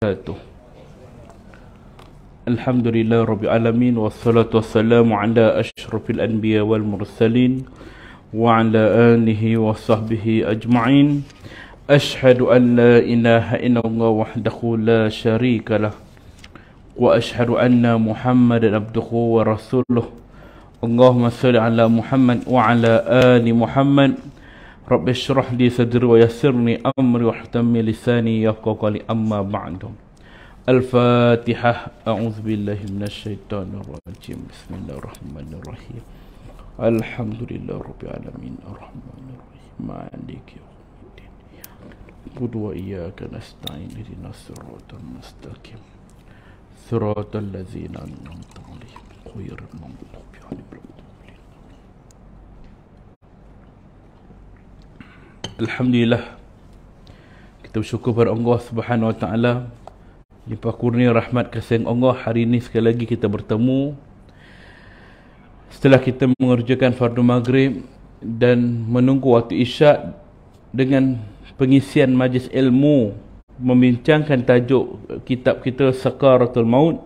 wabarakatuh. Alhamdulillah Rabbil Alamin Wassalatu wassalamu ala ashrafil anbiya wal mursalin Wa ala alihi wa sahbihi ajma'in Ashhadu an la ilaha illallah wahdahu la sharika lah Wa ashhadu anna muhammadan abduhu wa rasuluh Allahumma salli ala muhammad wa ala ali muhammad رب اشرح لي صدري ويسر لي أمري واحتم لساني يفقه قولي أما بعد الفاتحة أعوذ بالله من الشيطان الرجيم بسم الله الرحمن الرحيم الحمد لله رب العالمين الرحمن الرحيم مالك يوم الدين نعبد وإياك نستعين اهدنا الصراط المستقيم صراط الذين أنعمت عليهم غير المغضوب عليهم Alhamdulillah Kita bersyukur kepada Allah Subhanahu Wa Taala. Limpah kurnia rahmat kasih Allah Hari ini sekali lagi kita bertemu Setelah kita mengerjakan Fardu Maghrib Dan menunggu waktu isyak Dengan pengisian majlis ilmu Membincangkan tajuk kitab kita Sakaratul Maut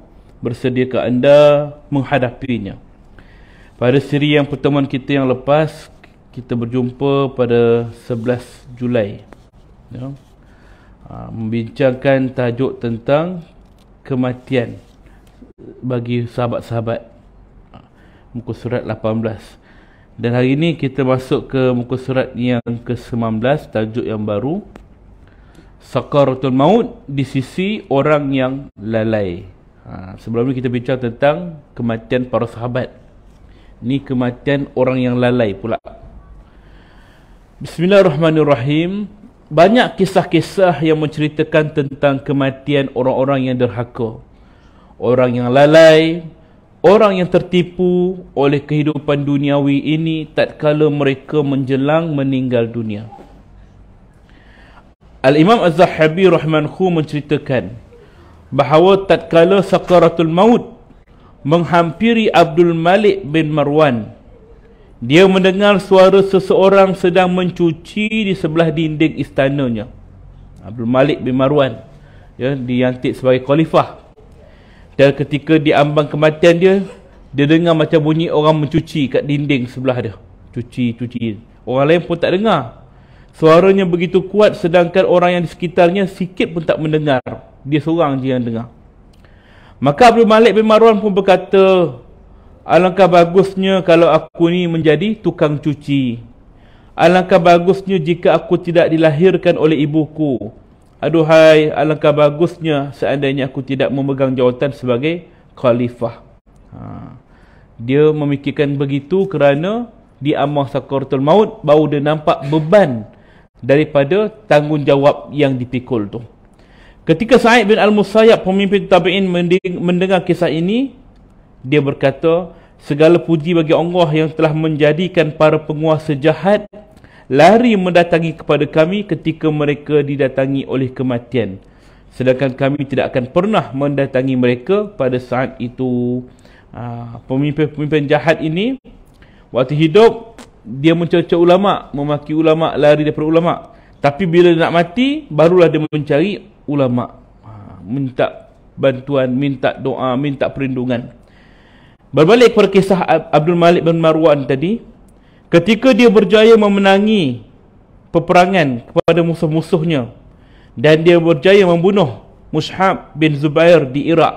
ke anda menghadapinya Pada siri yang pertemuan kita yang lepas kita berjumpa pada 11 Julai ya. Ha, membincangkan tajuk tentang kematian bagi sahabat-sahabat muka surat 18 dan hari ini kita masuk ke muka surat yang ke-19 tajuk yang baru Sakaratul Maut di sisi orang yang lalai ha, sebelum ini kita bincang tentang kematian para sahabat ni kematian orang yang lalai pula Bismillahirrahmanirrahim. Banyak kisah-kisah yang menceritakan tentang kematian orang-orang yang derhaka. Orang yang lalai, orang yang tertipu oleh kehidupan duniawi ini tak tatkala mereka menjelang meninggal dunia. Al-Imam Az-Zahabi rahmanhu menceritakan bahawa tak tatkala sakaratul maut menghampiri Abdul Malik bin Marwan dia mendengar suara seseorang sedang mencuci di sebelah dinding istananya. Abdul Malik bin Marwan. Ya, diantik sebagai khalifah. Dan ketika diambang kematian dia, dia dengar macam bunyi orang mencuci kat dinding sebelah dia. Cuci, cuci. Orang lain pun tak dengar. Suaranya begitu kuat sedangkan orang yang di sekitarnya sikit pun tak mendengar. Dia seorang je yang dengar. Maka Abdul Malik bin Marwan pun berkata, Alangkah bagusnya kalau aku ni menjadi tukang cuci. Alangkah bagusnya jika aku tidak dilahirkan oleh ibuku. Aduhai, alangkah bagusnya seandainya aku tidak memegang jawatan sebagai khalifah. Ha. Dia memikirkan begitu kerana di Amah Sakaratul Maut baru dia nampak beban daripada tanggungjawab yang dipikul tu. Ketika Sa'id bin Al-Musayyab pemimpin tabi'in mendengar kisah ini, dia berkata, segala puji bagi Allah yang telah menjadikan para penguasa jahat lari mendatangi kepada kami ketika mereka didatangi oleh kematian. Sedangkan kami tidak akan pernah mendatangi mereka pada saat itu. Ah, pemimpin-pemimpin jahat ini, waktu hidup, dia mencocok ulama, memaki ulama, lari daripada ulama. Tapi bila nak mati, barulah dia mencari ulama. Ah, minta bantuan, minta doa, minta perlindungan. Berbalik kepada kisah Abdul Malik bin Marwan tadi, ketika dia berjaya memenangi peperangan kepada musuh-musuhnya dan dia berjaya membunuh Mushab bin Zubair di Iraq.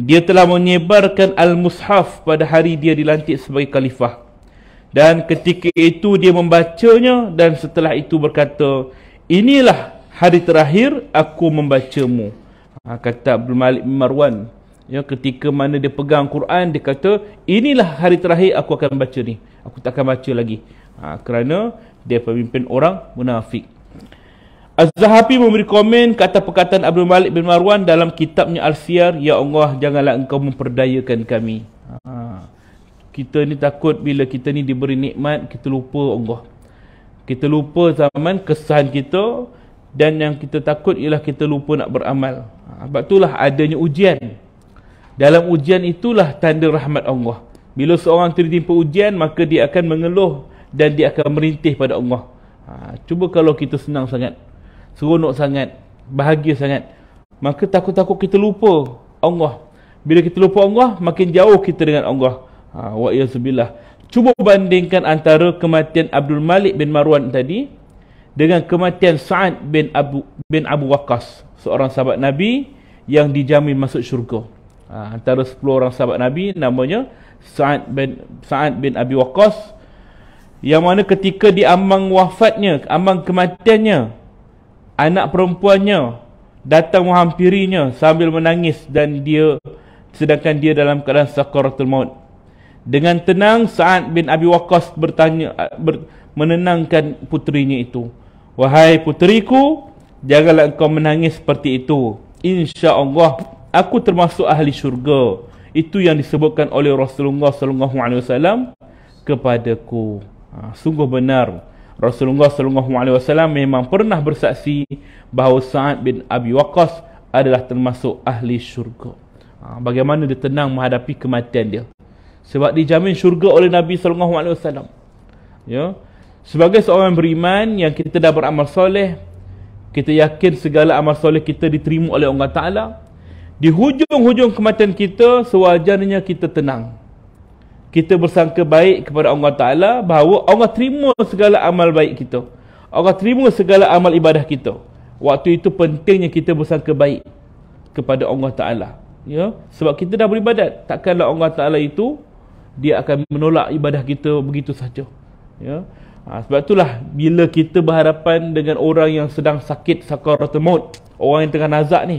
Dia telah menyebarkan Al-Mushaf pada hari dia dilantik sebagai khalifah. Dan ketika itu dia membacanya dan setelah itu berkata, Inilah hari terakhir aku membacamu. Ha, kata Abdul Malik bin Marwan ya ketika mana dia pegang Quran dia kata inilah hari terakhir aku akan baca ni aku tak akan baca lagi ha, kerana dia pemimpin orang munafik Az-Zahabi memberi komen kata perkataan Abdul Malik bin Marwan dalam kitabnya Al-Siyar Ya Allah janganlah engkau memperdayakan kami ha, kita ni takut bila kita ni diberi nikmat kita lupa Allah kita lupa zaman kesan kita dan yang kita takut ialah kita lupa nak beramal. Ha, sebab itulah adanya ujian. Dalam ujian itulah tanda rahmat Allah. Bila seorang tertimpa ujian, maka dia akan mengeluh dan dia akan merintih pada Allah. Ha, cuba kalau kita senang sangat, seronok sangat, bahagia sangat, maka takut-takut kita lupa Allah. Bila kita lupa Allah, makin jauh kita dengan Allah. Ha, wa yasubillah. Cuba bandingkan antara kematian Abdul Malik bin Marwan tadi dengan kematian Sa'ad bin Abu bin Abu Waqqas, seorang sahabat Nabi yang dijamin masuk syurga uh, antara 10 orang sahabat Nabi namanya Sa'ad bin Sa'ad bin Abi Waqqas yang mana ketika di wafatnya, ambang kematiannya anak perempuannya datang menghampirinya sambil menangis dan dia sedangkan dia dalam keadaan sakaratul maut. Dengan tenang Sa'ad bin Abi Waqqas bertanya ber, menenangkan putrinya itu. Wahai puteriku, janganlah engkau menangis seperti itu. Insya-Allah aku termasuk ahli syurga itu yang disebutkan oleh Rasulullah SAW kepadaku ha, sungguh benar Rasulullah SAW memang pernah bersaksi bahawa Sa'ad bin Abi Waqqas adalah termasuk ahli syurga ha, bagaimana dia tenang menghadapi kematian dia sebab dijamin syurga oleh Nabi SAW. ya sebagai seorang beriman yang kita dah beramal soleh kita yakin segala amal soleh kita diterima oleh Allah Ta'ala. Di hujung-hujung kematian kita sewajarnya kita tenang. Kita bersangka baik kepada Allah Taala bahawa Allah terima segala amal baik kita. Allah terima segala amal ibadah kita. Waktu itu pentingnya kita bersangka baik kepada Allah Taala. Ya, sebab kita dah beribadat. Takkanlah Allah Taala itu dia akan menolak ibadah kita begitu saja. Ya. Ha, sebab itulah bila kita berhadapan dengan orang yang sedang sakit sakaratul maut, orang yang tengah nazak ni,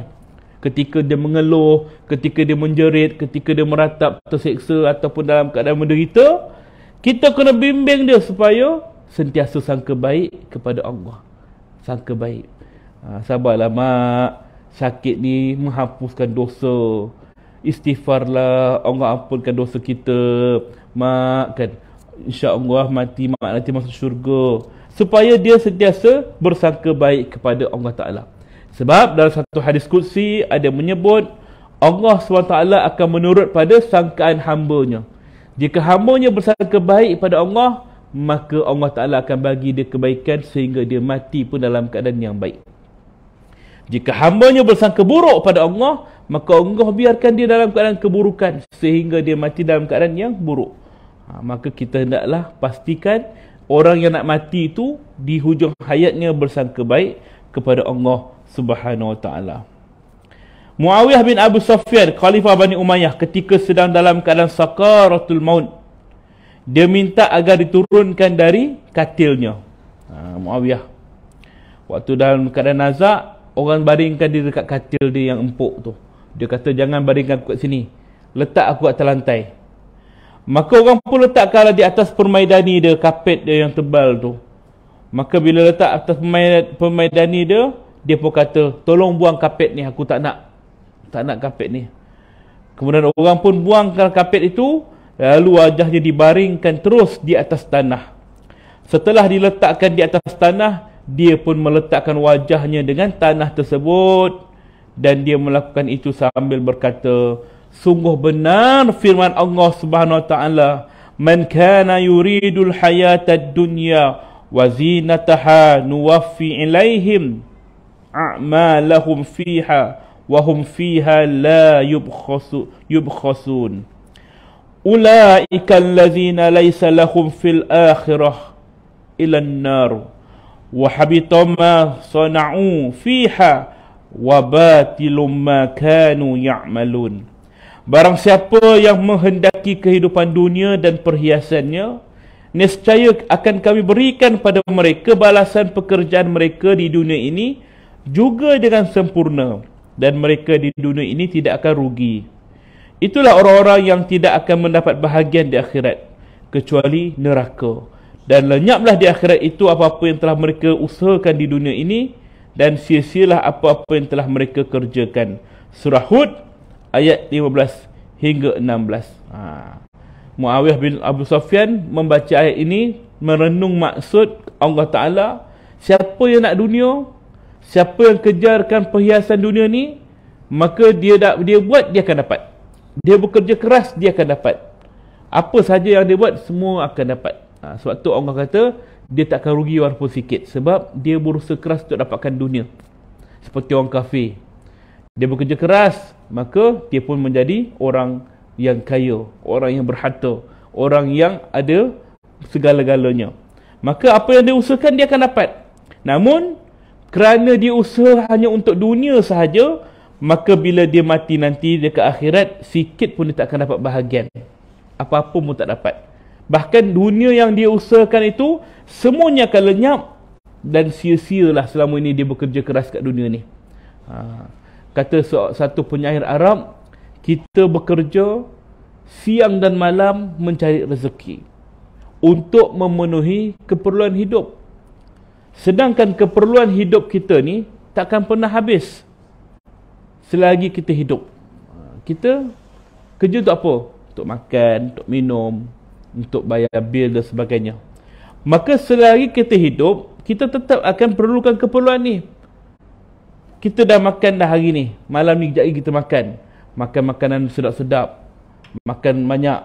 ketika dia mengeluh, ketika dia menjerit, ketika dia meratap terseksa ataupun dalam keadaan menderita, kita kena bimbing dia supaya sentiasa sangka baik kepada Allah. Sangka baik. Ha, sabarlah mak, sakit ni menghapuskan dosa. Istighfarlah, Allah ampunkan dosa kita. Mak kan, insya Allah mati, mak nanti masuk syurga. Supaya dia sentiasa bersangka baik kepada Allah Ta'ala. Sebab dalam satu hadis kudsi ada menyebut Allah SWT akan menurut pada sangkaan hambanya. Jika hambanya bersangka baik pada Allah, maka Allah Taala akan bagi dia kebaikan sehingga dia mati pun dalam keadaan yang baik. Jika hambanya bersangka buruk pada Allah, maka Allah biarkan dia dalam keadaan keburukan sehingga dia mati dalam keadaan yang buruk. Ha, maka kita hendaklah pastikan orang yang nak mati itu di hujung hayatnya bersangka baik kepada Allah subhanahu wa ta'ala. Muawiyah bin Abu Sufyan, Khalifah Bani Umayyah ketika sedang dalam keadaan sakaratul maun, Dia minta agar diturunkan dari katilnya. Ha, Muawiyah. Waktu dalam keadaan nazak, orang baringkan dia dekat katil dia yang empuk tu. Dia kata, jangan baringkan aku kat sini. Letak aku kat lantai. Maka orang pun letakkan di atas permaidani dia, kapet dia yang tebal tu. Maka bila letak atas permaidani dia, dia pun kata tolong buang kapet ni aku tak nak tak nak kapet ni kemudian orang pun buangkan kapet itu lalu wajahnya dibaringkan terus di atas tanah setelah diletakkan di atas tanah dia pun meletakkan wajahnya dengan tanah tersebut dan dia melakukan itu sambil berkata sungguh benar firman Allah Subhanahu wa taala man kana yuridul hayatad dunya wa zinataha nuwaffi ilaihim a'malahum fiha wa hum fiha la yubkhasu yubkhasun ulaika alladhina laysa lahum fil akhirah ila an-nar wa habita ma sana'u fiha wa batilum ma kanu ya'malun barang siapa yang menghendaki kehidupan dunia dan perhiasannya nescaya akan kami berikan pada mereka balasan pekerjaan mereka di dunia ini juga dengan sempurna dan mereka di dunia ini tidak akan rugi itulah orang-orang yang tidak akan mendapat bahagian di akhirat kecuali neraka dan lenyaplah di akhirat itu apa-apa yang telah mereka usahakan di dunia ini dan sia-sialah apa-apa yang telah mereka kerjakan surah hud ayat 15 hingga 16 ha. Muawiyah bin Abu Sufyan membaca ayat ini merenung maksud Allah Taala siapa yang nak dunia siapa yang kejarkan perhiasan dunia ni maka dia dah, dia buat dia akan dapat dia bekerja keras dia akan dapat apa sahaja yang dia buat semua akan dapat ha, sebab tu Allah kata dia tak akan rugi walaupun sikit sebab dia berusaha keras untuk dapatkan dunia seperti orang kafe, dia bekerja keras maka dia pun menjadi orang yang kaya orang yang berharta orang yang ada segala-galanya maka apa yang dia usahakan dia akan dapat namun kerana dia usaha hanya untuk dunia sahaja maka bila dia mati nanti dia ke akhirat sikit pun dia tak akan dapat bahagian apa-apa pun tak dapat bahkan dunia yang dia usahakan itu semuanya akan lenyap dan sia lah selama ini dia bekerja keras kat dunia ni ha. kata satu penyair Arab kita bekerja siang dan malam mencari rezeki untuk memenuhi keperluan hidup Sedangkan keperluan hidup kita ni takkan pernah habis selagi kita hidup. Ha, kita kerja untuk apa? Untuk makan, untuk minum, untuk bayar bil dan sebagainya. Maka selagi kita hidup, kita tetap akan perlukan keperluan ni. Kita dah makan dah hari ni. Malam ni kejap kita makan. Makan makanan sedap-sedap. Makan banyak.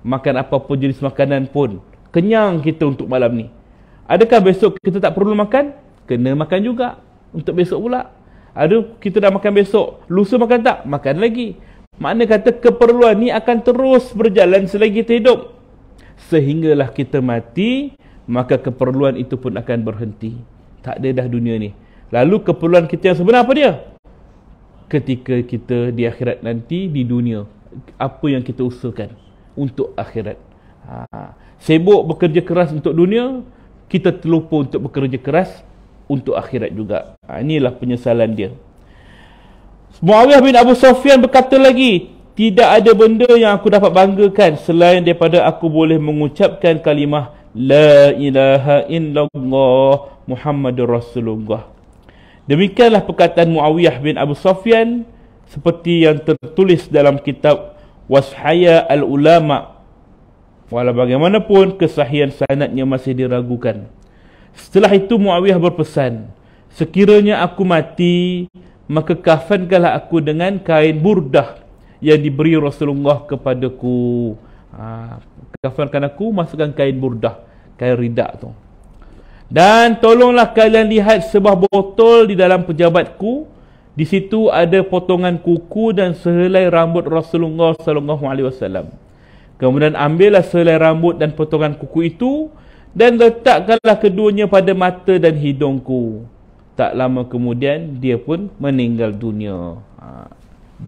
Makan apa-apa jenis makanan pun. Kenyang kita untuk malam ni. Adakah besok kita tak perlu makan? Kena makan juga untuk besok pula. Aduh, kita dah makan besok. Lusa makan tak? Makan lagi. Maknanya kata keperluan ni akan terus berjalan selagi kita hidup. Sehinggalah kita mati, maka keperluan itu pun akan berhenti. Tak ada dah dunia ni. Lalu keperluan kita yang sebenar apa dia? Ketika kita di akhirat nanti, di dunia. Apa yang kita usulkan untuk akhirat. Ha. Sibuk bekerja keras untuk dunia, kita terlupa untuk bekerja keras untuk akhirat juga. Ha, inilah penyesalan dia. Muawiyah bin Abu Sufyan berkata lagi, tidak ada benda yang aku dapat banggakan selain daripada aku boleh mengucapkan kalimah La ilaha illallah Muhammadur Rasulullah. Demikianlah perkataan Muawiyah bin Abu Sufyan seperti yang tertulis dalam kitab Washaya al-Ulama Walau bagaimanapun kesahian sanatnya masih diragukan. Setelah itu Muawiyah berpesan, sekiranya aku mati, maka kafankanlah aku dengan kain burdah yang diberi Rasulullah kepadaku. Ha, kafankan aku, masukkan kain burdah, kain ridak tu. Dan tolonglah kalian lihat sebuah botol di dalam pejabatku. Di situ ada potongan kuku dan sehelai rambut Rasulullah sallallahu alaihi wasallam. Kemudian ambillah selai rambut dan potongan kuku itu dan letakkanlah keduanya pada mata dan hidungku. Tak lama kemudian dia pun meninggal dunia. Ha.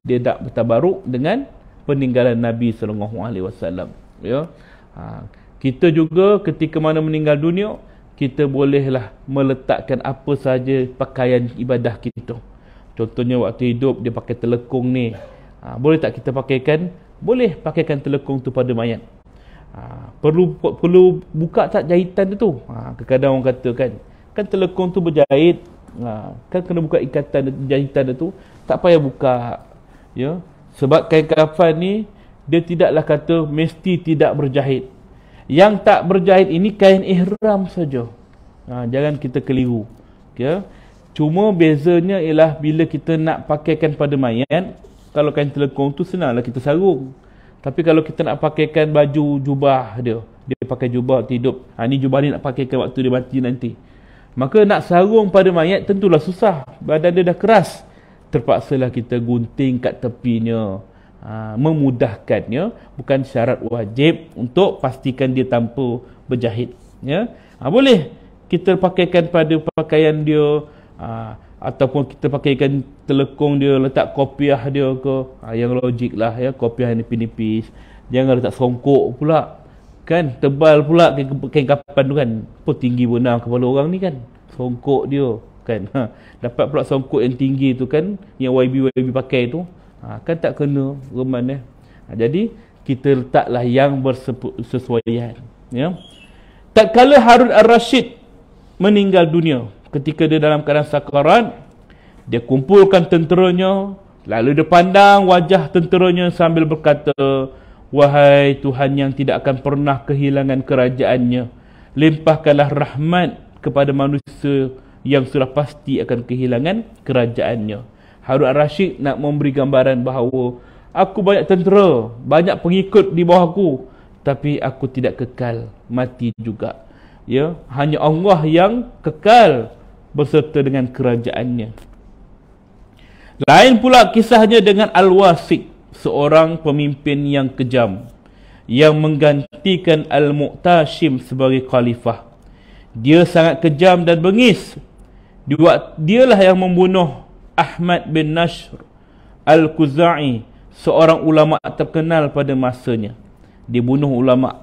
Dia tak bertabaruk dengan peninggalan Nabi sallallahu alaihi wasallam. Ya. Ha, kita juga ketika mana meninggal dunia, kita bolehlah meletakkan apa sahaja pakaian ibadah kita. Contohnya waktu hidup dia pakai telekung ni. Ha. boleh tak kita pakaikan boleh pakaikan telekung tu pada mayat ha, perlu perlu buka tak jahitan tu ha, kadang-kadang orang kata kan kan telekung tu berjahit ha, kan kena buka ikatan jahitan tu tak payah buka ya sebab kain kafan ni dia tidaklah kata mesti tidak berjahit yang tak berjahit ini kain ihram saja ha, jangan kita keliru ya okay. cuma bezanya ialah bila kita nak pakaikan pada mayat kalau kain telekung tu senanglah kita sarung. Tapi kalau kita nak pakaikan baju jubah dia, dia pakai jubah tidur. Ha, ni jubah ni nak pakaikan waktu dia mati nanti. Maka nak sarung pada mayat tentulah susah. Badan dia dah keras. Terpaksa lah kita gunting kat tepinya. Ha, memudahkannya. Bukan syarat wajib untuk pastikan dia tanpa berjahit. Ya? Ha, boleh kita pakaikan pada pakaian dia. Ha, ataupun kita pakai ikan telekung dia letak kopiah dia ke ha, yang logik lah ya kopiah yang nipis-nipis jangan letak songkok pula kan tebal pula kain, kain kapan tu kan apa tinggi pun nah, kepala orang ni kan songkok dia kan ha, dapat pula songkok yang tinggi tu kan yang YB-YB pakai tu ha, kan tak kena reman eh ha, jadi kita letaklah yang bersesuaian ya tak kala Harun Ar-Rashid meninggal dunia ketika dia dalam keadaan sakarat dia kumpulkan tenteranya lalu dia pandang wajah tenteranya sambil berkata wahai Tuhan yang tidak akan pernah kehilangan kerajaannya limpahkanlah rahmat kepada manusia yang sudah pasti akan kehilangan kerajaannya Harun al-Rashid nak memberi gambaran bahawa aku banyak tentera banyak pengikut di bawah aku tapi aku tidak kekal mati juga ya hanya Allah yang kekal berserta dengan kerajaannya. Lain pula kisahnya dengan Al-Wasik, seorang pemimpin yang kejam yang menggantikan Al-Muqtashim sebagai khalifah. Dia sangat kejam dan bengis. Dialah yang membunuh Ahmad bin Nashr Al-Kuza'i, seorang ulama terkenal pada masanya. Dibunuh ulama.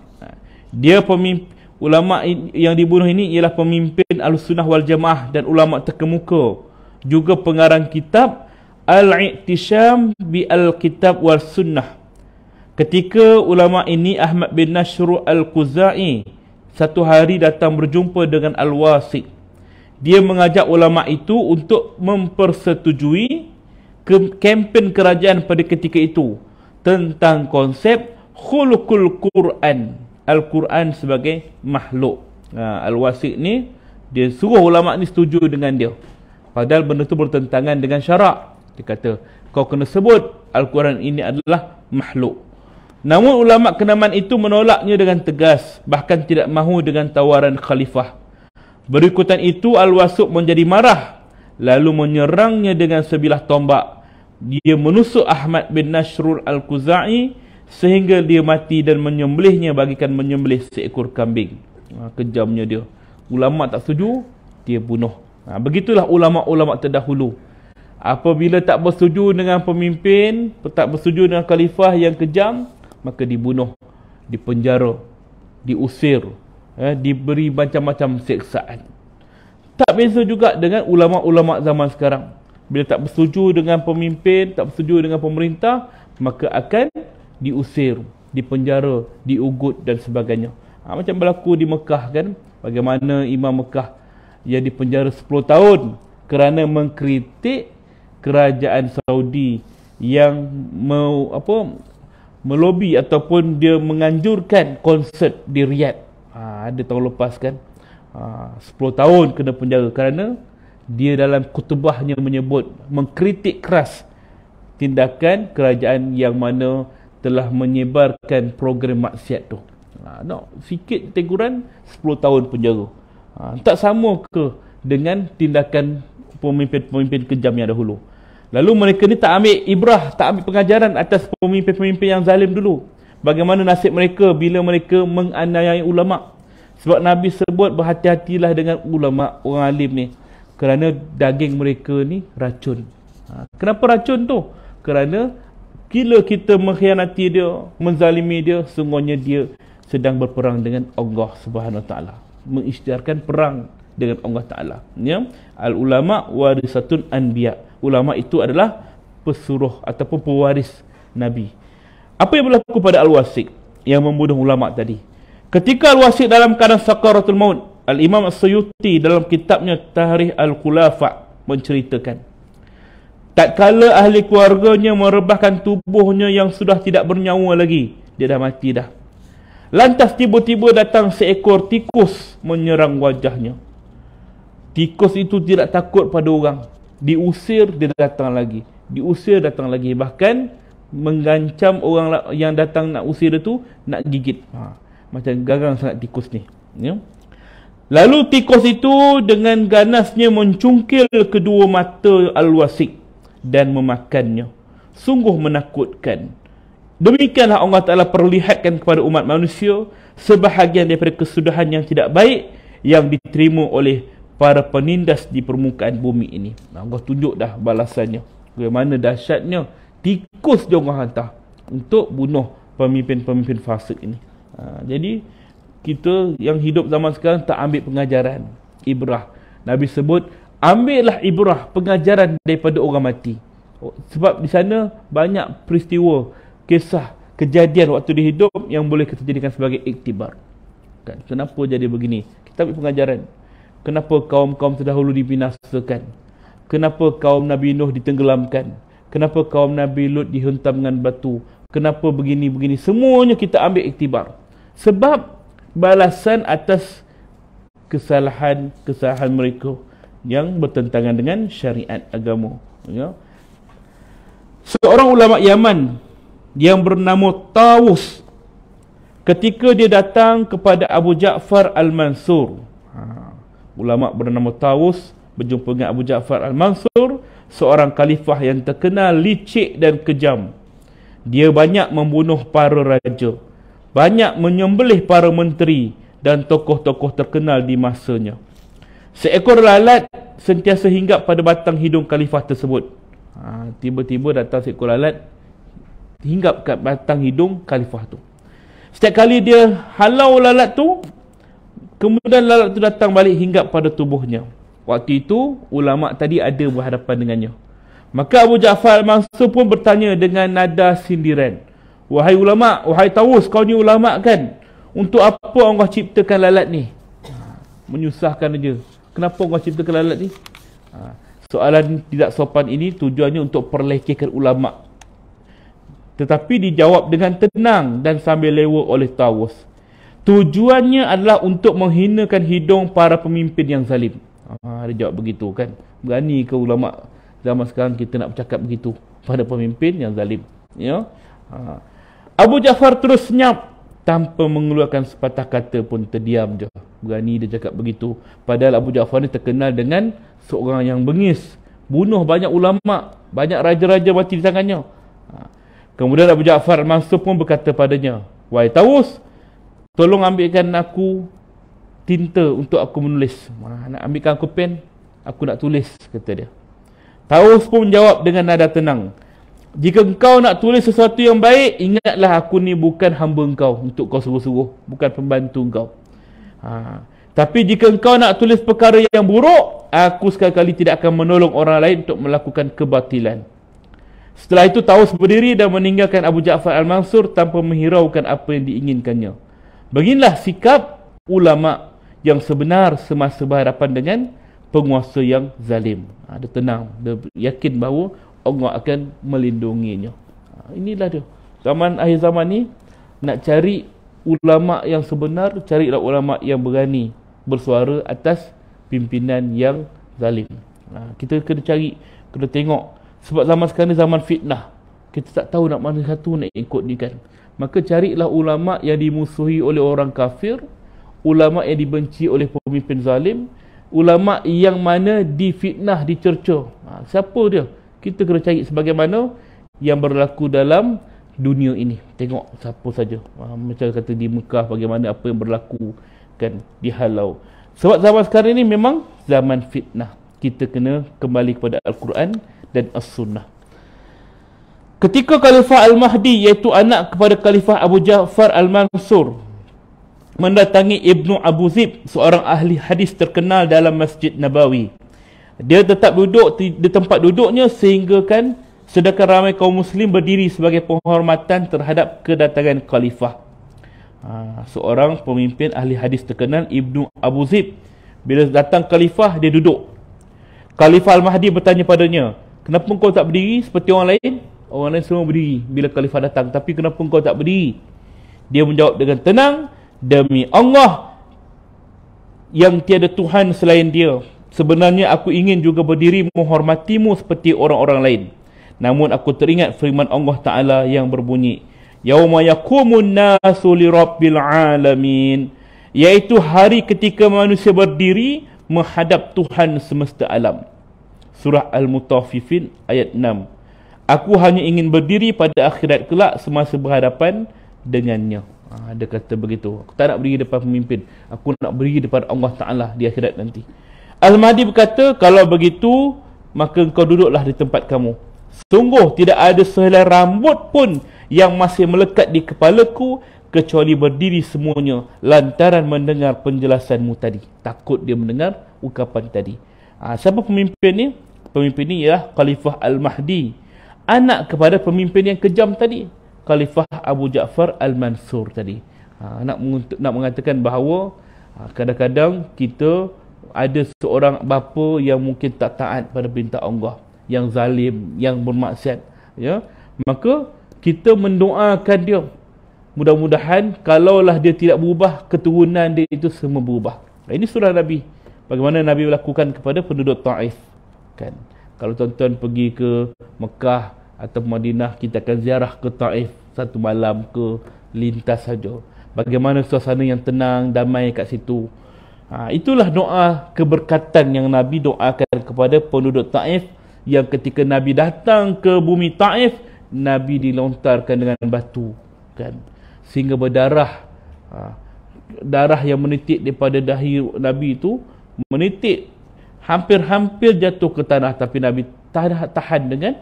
Dia pemimpin ulama yang dibunuh ini ialah pemimpin al Ahlussunnah wal Jamaah dan ulama terkemuka juga pengarang kitab Al-I'tisham bi Al-Kitab wal Sunnah ketika ulama ini Ahmad bin Nashru Al-Quzai satu hari datang berjumpa dengan Al-Wasiq dia mengajak ulama itu untuk mempersetujui ke kempen kerajaan pada ketika itu tentang konsep khulukul Quran Al-Quran sebagai makhluk. Ha, Al-Wasiq ni, dia suruh ulama' ni setuju dengan dia. Padahal benda tu bertentangan dengan syarak. Dia kata, kau kena sebut Al-Quran ini adalah makhluk. Namun ulama' kenaman itu menolaknya dengan tegas. Bahkan tidak mahu dengan tawaran khalifah. Berikutan itu, Al-Wasiq menjadi marah. Lalu menyerangnya dengan sebilah tombak. Dia menusuk Ahmad bin Nashrul al Kuzai sehingga dia mati dan menyembelihnya bagikan menyembelih seekor kambing ha, kejamnya dia ulama tak setuju dia bunuh ha, begitulah ulama-ulama terdahulu apabila tak bersetuju dengan pemimpin tak bersetuju dengan khalifah yang kejam maka dibunuh dipenjara diusir eh, diberi macam-macam siksaan tak beza juga dengan ulama-ulama zaman sekarang bila tak bersetuju dengan pemimpin tak bersetuju dengan pemerintah maka akan diusir, dipenjara, diugut dan sebagainya. Ha, macam berlaku di Mekah kan, bagaimana Imam Mekah yang dipenjara 10 tahun kerana mengkritik kerajaan Saudi yang mau apa melobi ataupun dia menganjurkan konsert di Riyadh. Ha, ada tahun lepas kan. Ha, 10 tahun kena penjara kerana dia dalam kutubahnya menyebut mengkritik keras tindakan kerajaan yang mana telah menyebarkan program maksiat tu. Ha, no, sikit teguran 10 tahun penjara. Ha, tak sama ke dengan tindakan pemimpin-pemimpin kejam yang dahulu. Lalu mereka ni tak ambil ibrah, tak ambil pengajaran atas pemimpin-pemimpin yang zalim dulu. Bagaimana nasib mereka bila mereka menganiaya ulama? Sebab Nabi sebut berhati-hatilah dengan ulama orang alim ni kerana daging mereka ni racun. Ha, kenapa racun tu? Kerana bila kita mengkhianati dia, menzalimi dia, sungguhnya dia sedang berperang dengan Allah Subhanahu taala. Mengisytiharkan perang dengan Allah taala. Ya. Al ulama warisatun anbiya. Ulama itu adalah pesuruh ataupun pewaris nabi. Apa yang berlaku pada Al-Wasiq yang membunuh ulama tadi? Ketika Al-Wasiq dalam keadaan sakaratul maut, Al-Imam As-Suyuti dalam kitabnya tarikh Al-Khulafa menceritakan tak kala ahli keluarganya merebahkan tubuhnya yang sudah tidak bernyawa lagi. Dia dah mati dah. Lantas tiba-tiba datang seekor tikus menyerang wajahnya. Tikus itu tidak takut pada orang. Diusir, dia datang lagi. Diusir, datang lagi. Bahkan mengancam orang yang datang nak usir itu nak gigit. Ha. Macam garang sangat tikus ni. Ya. Lalu tikus itu dengan ganasnya mencungkil kedua mata Al-Wasik dan memakannya. Sungguh menakutkan. Demikianlah Allah Ta'ala perlihatkan kepada umat manusia sebahagian daripada kesudahan yang tidak baik yang diterima oleh para penindas di permukaan bumi ini. Allah tunjuk dah balasannya. Bagaimana dahsyatnya tikus dia Allah hantar untuk bunuh pemimpin-pemimpin fasik ini. Ha, jadi kita yang hidup zaman sekarang tak ambil pengajaran. Ibrah. Nabi sebut, ambillah ibrah pengajaran daripada orang mati oh, sebab di sana banyak peristiwa kisah kejadian waktu dia hidup yang boleh kita jadikan sebagai iktibar kan kenapa jadi begini kita ambil pengajaran kenapa kaum-kaum terdahulu dibinasakan kenapa kaum Nabi Nuh ditenggelamkan kenapa kaum Nabi Lut dihentam dengan batu kenapa begini begini semuanya kita ambil iktibar sebab balasan atas kesalahan-kesalahan mereka yang bertentangan dengan syariat agama ya seorang ulama Yaman yang bernama Tawus ketika dia datang kepada Abu Ja'far Al-Mansur ha. ulama bernama Tawus berjumpa dengan Abu Ja'far Al-Mansur seorang khalifah yang terkenal licik dan kejam dia banyak membunuh para raja banyak menyembelih para menteri dan tokoh-tokoh terkenal di masanya Seekor lalat sentiasa hinggap pada batang hidung khalifah tersebut. Ha, tiba-tiba ha, datang seekor lalat hinggap kat batang hidung khalifah tu. Setiap kali dia halau lalat tu, kemudian lalat tu datang balik hinggap pada tubuhnya. Waktu itu, ulama tadi ada berhadapan dengannya. Maka Abu Ja'far Al-Mansur pun bertanya dengan nada sindiran. Wahai ulama, wahai tawus, kau ni ulama kan? Untuk apa Allah ciptakan lalat ni? Ha, menyusahkan aja kenapa kau ciptakan lalat ni? Ha. Soalan tidak sopan ini tujuannya untuk perlekehkan ulama. Tetapi dijawab dengan tenang dan sambil lewa oleh Tawus. Tujuannya adalah untuk menghinakan hidung para pemimpin yang zalim. Ha, dia jawab begitu kan. Berani ke ulama zaman sekarang kita nak bercakap begitu pada pemimpin yang zalim. Ya? Ha. Abu Jafar terus senyap tanpa mengeluarkan sepatah kata pun terdiam je berani dia cakap begitu padahal Abu Jaafar ni terkenal dengan seorang yang bengis bunuh banyak ulama banyak raja-raja mati di tangannya ha. kemudian Abu Jaafar Mansur pun berkata padanya wahai Tawus tolong ambilkan aku tinta untuk aku menulis nak ambilkan aku pen aku nak tulis kata dia Tawus pun menjawab dengan nada tenang jika engkau nak tulis sesuatu yang baik, ingatlah aku ni bukan hamba engkau untuk kau suruh-suruh. Bukan pembantu engkau. Ha. Tapi jika engkau nak tulis perkara yang buruk, aku sekali-kali tidak akan menolong orang lain untuk melakukan kebatilan. Setelah itu, Tawus berdiri dan meninggalkan Abu Ja'far Al-Mansur tanpa menghiraukan apa yang diinginkannya. Beginilah sikap ulama yang sebenar semasa berhadapan dengan penguasa yang zalim. Ha, tenang, dia yakin bahawa Allah akan melindunginya. Ha, inilah dia. Zaman akhir zaman ni nak cari ulama yang sebenar, carilah ulama yang berani bersuara atas pimpinan yang zalim. Ha, kita kena cari, kena tengok sebab zaman sekarang ni zaman fitnah. Kita tak tahu nak mana satu nak ikut ni kan. Maka carilah ulama yang dimusuhi oleh orang kafir, ulama yang dibenci oleh pemimpin zalim, ulama yang mana difitnah, dicerca. Ha, siapa dia? kita kena cari sebagaimana yang berlaku dalam dunia ini tengok siapa saja ha, macam kata di Mekah bagaimana apa yang berlaku kan dihalau sebab zaman sekarang ini memang zaman fitnah kita kena kembali kepada Al-Quran dan As-Sunnah ketika Khalifah Al-Mahdi iaitu anak kepada Khalifah Abu Jaafar Al-Mansur mendatangi Ibnu Abu Zib seorang ahli hadis terkenal dalam Masjid Nabawi dia tetap duduk di tempat duduknya sehingga kan sedangkan ramai kaum muslim berdiri sebagai penghormatan terhadap kedatangan khalifah ha, seorang pemimpin ahli hadis terkenal Ibnu Abu Zib bila datang khalifah dia duduk khalifah al-mahdi bertanya padanya kenapa engkau tak berdiri seperti orang lain orang lain semua berdiri bila khalifah datang tapi kenapa engkau tak berdiri dia menjawab dengan tenang demi Allah yang tiada tuhan selain dia sebenarnya aku ingin juga berdiri menghormatimu seperti orang-orang lain. Namun aku teringat firman Allah Ta'ala yang berbunyi, Yauma yakumun nasu li rabbil alamin. Iaitu hari ketika manusia berdiri menghadap Tuhan semesta alam. Surah Al-Mutafifin ayat 6. Aku hanya ingin berdiri pada akhirat kelak semasa berhadapan dengannya. Ada ha, kata begitu. Aku tak nak berdiri depan pemimpin. Aku nak berdiri depan Allah Ta'ala di akhirat nanti. Al-Mahdi berkata, kalau begitu, maka engkau duduklah di tempat kamu. Sungguh tidak ada sehelai rambut pun yang masih melekat di kepalaku kecuali berdiri semuanya lantaran mendengar penjelasanmu tadi. Takut dia mendengar ucapan tadi. Ha, siapa pemimpin ni? Pemimpin ni ialah Khalifah Al-Mahdi. Anak kepada pemimpin yang kejam tadi. Khalifah Abu Ja'far Al-Mansur tadi. Ha, nak, nak mengatakan bahawa ha, kadang-kadang kita ada seorang bapa yang mungkin tak taat pada perintah Allah yang zalim yang bermaksiat ya maka kita mendoakan dia mudah-mudahan kalaulah dia tidak berubah keturunan dia itu semua berubah ini surah nabi bagaimana nabi melakukan kepada penduduk Taif kan kalau tuan-tuan pergi ke Mekah atau Madinah kita akan ziarah ke Taif satu malam ke lintas saja bagaimana suasana yang tenang damai kat situ Ha, itulah doa keberkatan yang Nabi doakan kepada penduduk Taif yang ketika Nabi datang ke bumi Taif, Nabi dilontarkan dengan batu. Kan? Sehingga berdarah. Ha, darah yang menitik daripada dahi Nabi itu menitik hampir-hampir jatuh ke tanah tapi Nabi tahan, dengan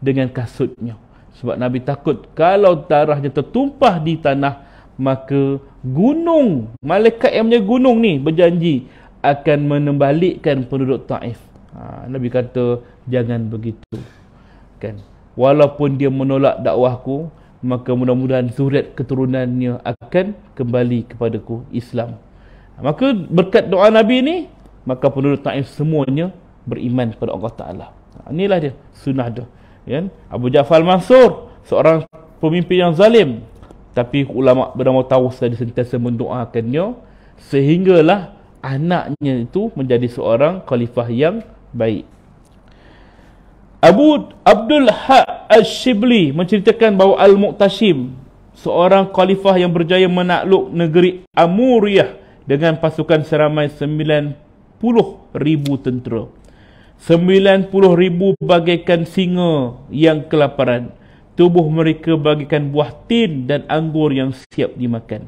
dengan kasutnya sebab Nabi takut kalau darahnya tertumpah di tanah maka gunung malaikat yang punya gunung ni berjanji akan menembalikan penduduk Taif. Ha, Nabi kata jangan begitu. Kan? Walaupun dia menolak dakwahku, maka mudah-mudahan zuriat keturunannya akan kembali kepadaku Islam. Ha, maka berkat doa Nabi ni, maka penduduk Taif semuanya beriman kepada Allah Taala. Ha, inilah dia sunnah dia. Kan? Abu Jafar Mansur, seorang pemimpin yang zalim, tapi ulama bernama Taus tadi sentiasa mendoakannya sehinggalah anaknya itu menjadi seorang khalifah yang baik. Abu Abdul Haq Al-Shibli menceritakan bahawa Al-Muqtashim seorang khalifah yang berjaya menakluk negeri Amuriah dengan pasukan seramai 90 ribu tentera. 90 ribu bagaikan singa yang kelaparan tubuh mereka bagikan buah tin dan anggur yang siap dimakan.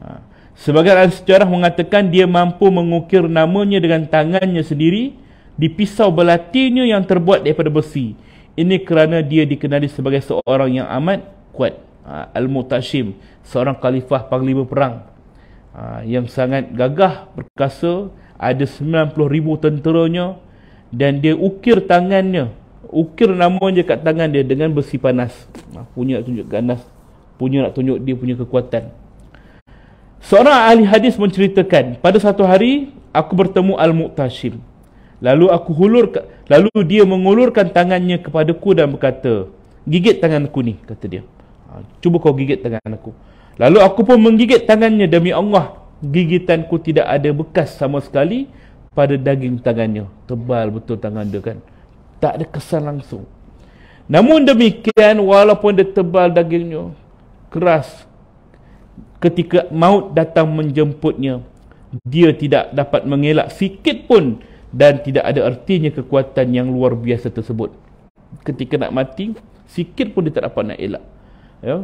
Ha. Sebagai ahli sejarah mengatakan dia mampu mengukir namanya dengan tangannya sendiri di pisau belatinya yang terbuat daripada besi. Ini kerana dia dikenali sebagai seorang yang amat kuat. Ha. Al-Mutashim, seorang khalifah panglima perang ha. yang sangat gagah perkasa, ada 90,000 tenteranya dan dia ukir tangannya ukir namanya kat tangan dia dengan besi panas. Ah, punya nak tunjuk ganas, punya nak tunjuk dia punya kekuatan. Seorang ahli hadis menceritakan, pada satu hari aku bertemu Al-Muqtashim. Lalu aku hulur lalu dia mengulurkan tangannya kepadaku dan berkata, "Gigit tanganku ni," kata dia. Ah, "Cuba kau gigit tangan aku." Lalu aku pun menggigit tangannya demi Allah, gigitanku tidak ada bekas sama sekali pada daging tangannya. Tebal betul tangan dia kan. Tak ada kesan langsung. Namun demikian, walaupun dia tebal dagingnya, keras, ketika maut datang menjemputnya, dia tidak dapat mengelak sikit pun dan tidak ada artinya kekuatan yang luar biasa tersebut. Ketika nak mati, sikit pun dia tak dapat nak elak. Ya.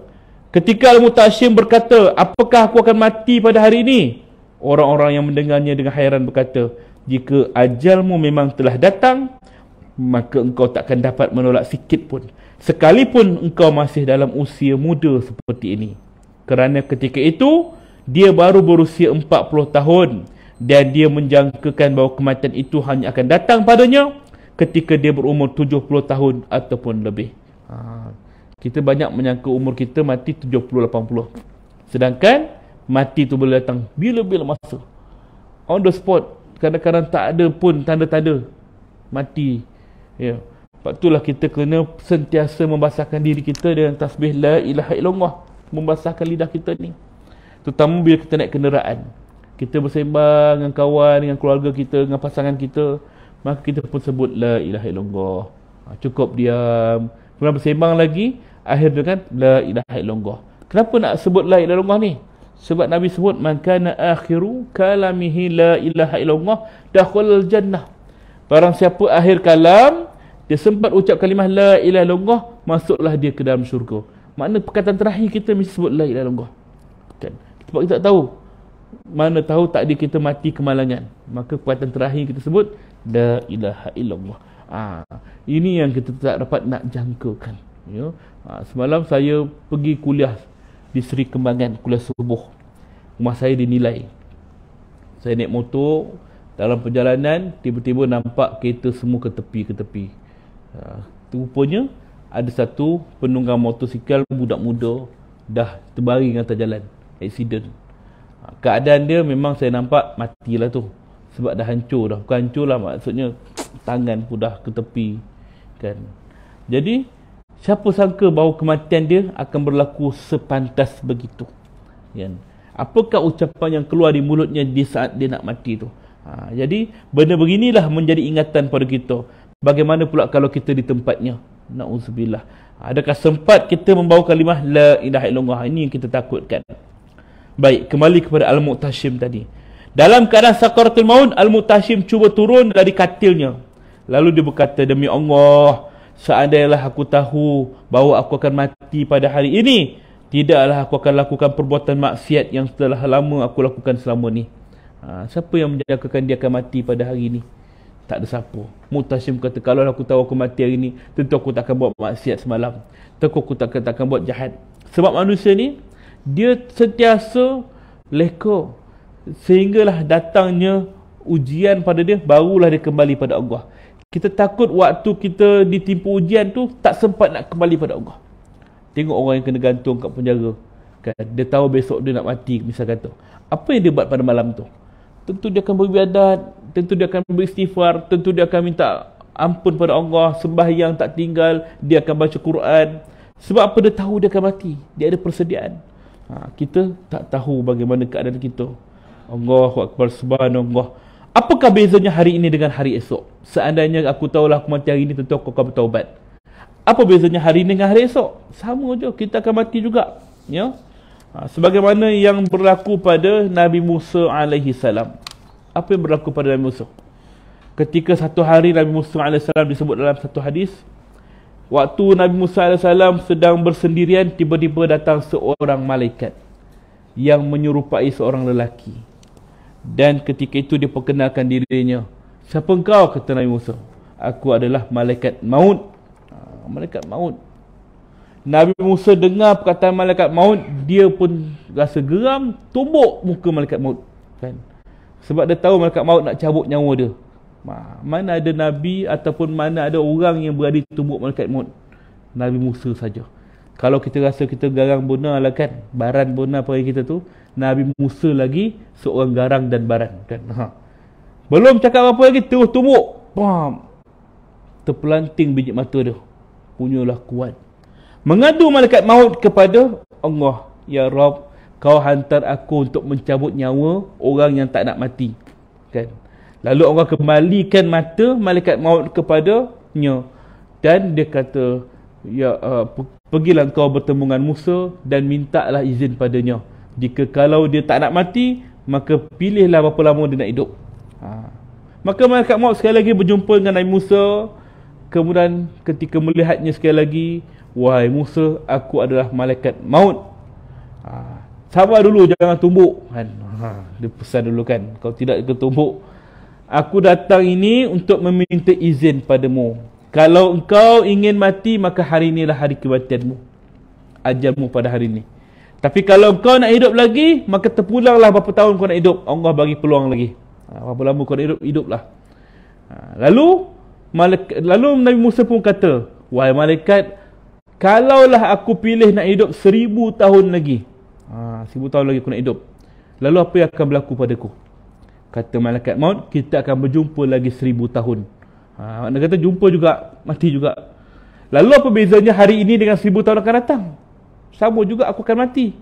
Ketika Al-Mutashim berkata, apakah aku akan mati pada hari ini? Orang-orang yang mendengarnya dengan hairan berkata, jika ajalmu memang telah datang, maka engkau takkan dapat menolak sikit pun sekalipun engkau masih dalam usia muda seperti ini kerana ketika itu dia baru berusia 40 tahun dan dia menjangkakan bahawa kematian itu hanya akan datang padanya ketika dia berumur 70 tahun ataupun lebih ha. kita banyak menyangka umur kita mati 70 80 sedangkan mati itu boleh datang bila-bila masa on the spot kadang-kadang tak ada pun tanda-tanda mati Ya. Sebab itulah kita kena sentiasa membasahkan diri kita dengan tasbih la ilaha illallah. Membasahkan lidah kita ni. Terutama bila kita naik kenderaan. Kita bersembang dengan kawan, dengan keluarga kita, dengan pasangan kita. Maka kita pun sebut la ilaha illallah. Ha, cukup diam. Kemudian bersembang lagi. Akhirnya kan la ilaha illallah. Kenapa nak sebut la ilaha illallah ni? Sebab Nabi sebut maka na akhiru kalamihi la ilaha illallah dakhul jannah. Barang siapa akhir kalam Dia sempat ucap kalimah La ilah longgah Masuklah dia ke dalam syurga Makna perkataan terakhir kita mesti sebut La ilah longgah kan? Sebab kita tak tahu Mana tahu tak takdir kita mati kemalangan Maka perkataan terakhir kita sebut La ilaha illallah Ah, Ini yang kita tak dapat nak jangkakan you know? ha, ah, Semalam saya pergi kuliah Di Seri Kembangan, kuliah subuh Rumah saya dinilai Saya naik motor dalam perjalanan tiba-tiba nampak kereta semua ke tepi ke tepi uh, rupanya ada satu penunggang motosikal budak muda dah terbaring atas jalan accident uh, keadaan dia memang saya nampak matilah tu sebab dah hancur dah bukan hancur lah maksudnya tangan pun dah ke tepi kan jadi siapa sangka bahawa kematian dia akan berlaku sepantas begitu kan apakah ucapan yang keluar di mulutnya di saat dia nak mati tu Ha, jadi benda beginilah menjadi ingatan pada kita. Bagaimana pula kalau kita di tempatnya? Nauzubillah. Adakah sempat kita membawa kalimah la ilaha illallah ini yang kita takutkan? Baik, kembali kepada Al-Mu'tashim tadi. Dalam keadaan sakaratul maun, Al-Mu'tashim cuba turun dari katilnya. Lalu dia berkata, demi Allah, seandainya aku tahu bahawa aku akan mati pada hari ini, tidaklah aku akan lakukan perbuatan maksiat yang telah lama aku lakukan selama ini. Ha, siapa yang menjagakan dia akan mati pada hari ini? Tak ada siapa. Mutasyim kata, kalau aku tahu aku mati hari ini, tentu aku tak akan buat maksiat semalam. Tentu aku tak akan, tak akan buat jahat. Sebab manusia ni, dia sentiasa leko Sehinggalah datangnya ujian pada dia, barulah dia kembali pada Allah. Kita takut waktu kita ditimpa ujian tu, tak sempat nak kembali pada Allah. Tengok orang yang kena gantung kat penjara. Kan? Dia tahu besok dia nak mati, misal tu. Apa yang dia buat pada malam tu? tentu dia akan beribadat, tentu dia akan beristighfar, tentu dia akan minta ampun pada Allah, sembahyang tak tinggal, dia akan baca Quran. Sebab apa dia tahu dia akan mati. Dia ada persediaan. Ha, kita tak tahu bagaimana keadaan kita. Allahu Akbar Subhanallah. Apakah bezanya hari ini dengan hari esok? Seandainya aku tahulah aku mati hari ini, tentu aku akan bertaubat. Apa bezanya hari ini dengan hari esok? Sama je, kita akan mati juga. Ya? You Ha, sebagaimana yang berlaku pada Nabi Musa alaihi salam. Apa yang berlaku pada Nabi Musa? Ketika satu hari Nabi Musa alaihi salam disebut dalam satu hadis, waktu Nabi Musa alaihi salam sedang bersendirian tiba-tiba datang seorang malaikat yang menyerupai seorang lelaki. Dan ketika itu dia diperkenalkan dirinya. Siapa engkau kata Nabi Musa? Aku adalah malaikat maut. Ha, malaikat maut. Nabi Musa dengar perkataan malaikat maut dia pun rasa geram tumbuk muka malaikat maut kan sebab dia tahu malaikat maut nak cabut nyawa dia mana ada nabi ataupun mana ada orang yang berani tumbuk malaikat maut nabi Musa saja kalau kita rasa kita garang buna lah kan baran bona pergi kita tu nabi Musa lagi seorang garang dan baran kan ha. belum cakap apa lagi terus tumbuk pam, terpelanting biji mata dia punyalah kuat mengadu malaikat maut kepada Allah Ya Rab Kau hantar aku untuk mencabut nyawa Orang yang tak nak mati kan? Lalu Allah kembalikan mata Malaikat maut kepadanya Dan dia kata Ya uh, Pergilah kau bertemu dengan Musa Dan mintalah izin padanya Jika kalau dia tak nak mati Maka pilihlah berapa lama dia nak hidup ha. Maka Malaikat maut sekali lagi berjumpa dengan Nabi Musa Kemudian ketika melihatnya sekali lagi Wahai Musa, aku adalah malaikat maut Ha. Sabar dulu jangan tumbuk kan. Ha, dia pesan dulu kan. Kalau tidak kau tumbuk. Aku datang ini untuk meminta izin padamu. Kalau engkau ingin mati maka hari inilah hari kematianmu. Ajalmu pada hari ini. Tapi kalau kau nak hidup lagi maka terpulanglah berapa tahun kau nak hidup. Allah bagi peluang lagi. Ha, berapa lama kau nak hidup hiduplah. Ha, lalu malaikat, lalu Nabi Musa pun kata, "Wahai malaikat, kalaulah aku pilih nak hidup seribu tahun lagi, Ha, uh, 1000 tahun lagi aku nak hidup. Lalu apa yang akan berlaku padaku? Kata malaikat maut, kita akan berjumpa lagi seribu tahun. Ha, uh, kata jumpa juga, mati juga. Lalu apa bezanya hari ini dengan seribu tahun akan datang? Sama juga aku akan mati.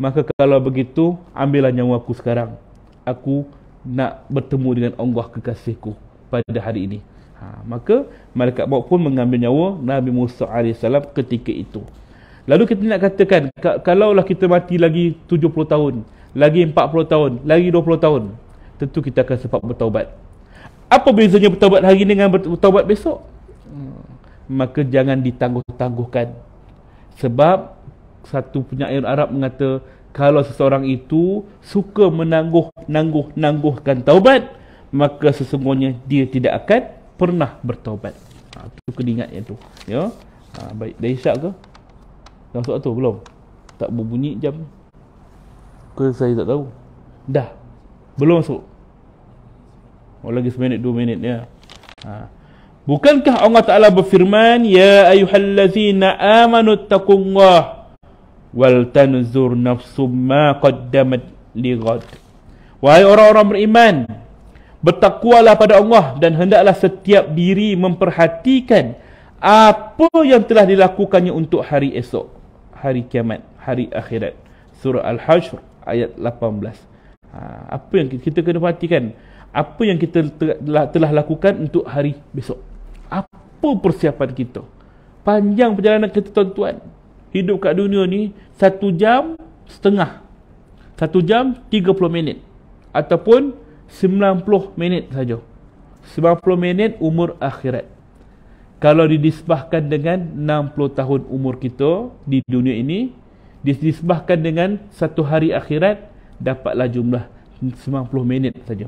Maka kalau begitu, ambillah nyawa aku sekarang. Aku nak bertemu dengan Allah kekasihku pada hari ini. Ha, maka malaikat maut pun mengambil nyawa Nabi Musa AS ketika itu. Lalu kita nak katakan, kalaulah kita mati lagi 70 tahun, lagi 40 tahun, lagi 20 tahun, tentu kita akan sempat bertaubat. Apa bezanya bertaubat hari ini dengan bertaubat besok? Hmm. Maka jangan ditangguh-tangguhkan. Sebab satu punya penyair Arab mengata, kalau seseorang itu suka menangguh-nangguh-nangguhkan taubat, maka sesungguhnya dia tidak akan pernah bertaubat. Ha, tu kena yang tu. Ya. Ha, baik, dah isyak ke? Dah masuk atur belum? Tak berbunyi jam Ke saya tak tahu Dah Belum masuk Oh lagi seminit dua minit ya ha. Bukankah Allah Ta'ala berfirman Ya ayuhallazina amanu taqullah Wal tanzur nafsum ma qaddamat liqad Wahai orang-orang beriman Bertakwalah pada Allah Dan hendaklah setiap diri memperhatikan Apa yang telah dilakukannya untuk hari esok hari kiamat, hari akhirat. Surah Al-Hajr ayat 18. Ha, apa yang kita kena perhatikan? Apa yang kita telah, telah lakukan untuk hari besok? Apa persiapan kita? Panjang perjalanan kita tuan-tuan. Hidup kat dunia ni satu jam setengah. Satu jam tiga puluh minit. Ataupun sembilan puluh minit saja. puluh minit umur akhirat kalau didisbahkan dengan 60 tahun umur kita di dunia ini didisbahkan dengan satu hari akhirat dapatlah jumlah 90 minit saja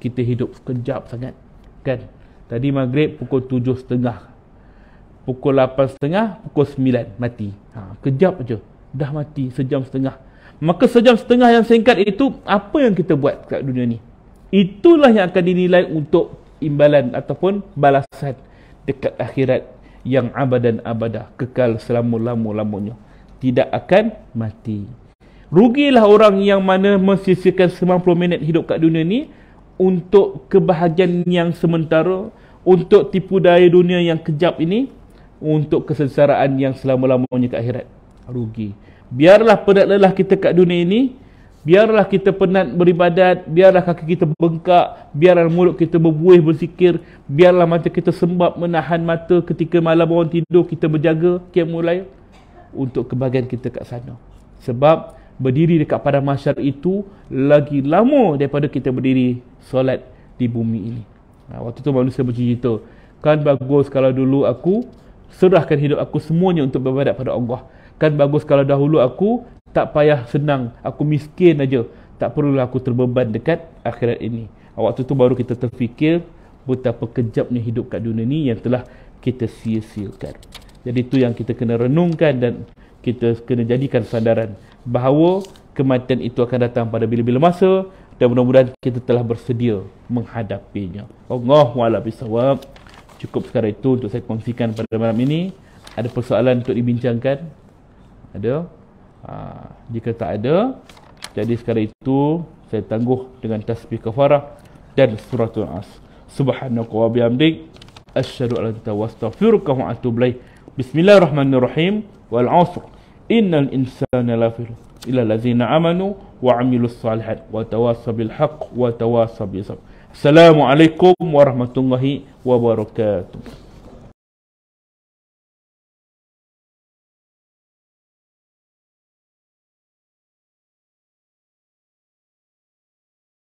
kita hidup sekejap sangat kan tadi maghrib pukul 7.30 pukul 8.30 pukul 9 mati ha, kejap saja dah mati sejam setengah maka sejam setengah yang singkat itu apa yang kita buat kat dunia ni itulah yang akan dinilai untuk imbalan ataupun balasan dekat akhirat yang abad dan abadah kekal selama-lamanya tidak akan mati rugilah orang yang mana mensisihkan 90 minit hidup kat dunia ni untuk kebahagiaan yang sementara untuk tipu daya dunia yang kejap ini untuk kesesaraan yang selama-lamanya ke akhirat rugi biarlah penat lelah kita kat dunia ini Biarlah kita penat beribadat, biarlah kaki kita bengkak, biarlah mulut kita berbuih bersikir, biarlah mata kita sembab menahan mata ketika malam orang tidur kita berjaga, kita mulai untuk kebahagiaan kita kat sana. Sebab berdiri dekat pada mahsyar itu lagi lama daripada kita berdiri solat di bumi ini. Nah, ha, waktu tu manusia bercerita, kan bagus kalau dulu aku serahkan hidup aku semuanya untuk beribadat pada Allah. Kan bagus kalau dahulu aku tak payah senang aku miskin aja tak perlulah aku terbeban dekat akhirat ini waktu tu baru kita terfikir betapa kejapnya hidup kat dunia ni yang telah kita sia-siakan jadi tu yang kita kena renungkan dan kita kena jadikan sandaran bahawa kematian itu akan datang pada bila-bila masa dan mudah-mudahan kita telah bersedia menghadapinya. Allah wala bisawab. Cukup sekarang itu untuk saya kongsikan pada malam ini. Ada persoalan untuk dibincangkan? Ada? ha, jika tak ada jadi sekarang itu saya tangguh dengan tasbih kafarah dan surah al-as subhanaka wa bihamdik asyhadu an la ilaha illa anta astaghfiruka wa atubu ilaik bismillahirrahmanirrahim wal 'asr innal insana lafi khusr allazina amanu wa 'amilus salihat wa tawassaw bil haqq wa tawassaw bis sabr assalamu alaikum warahmatullahi wabarakatuh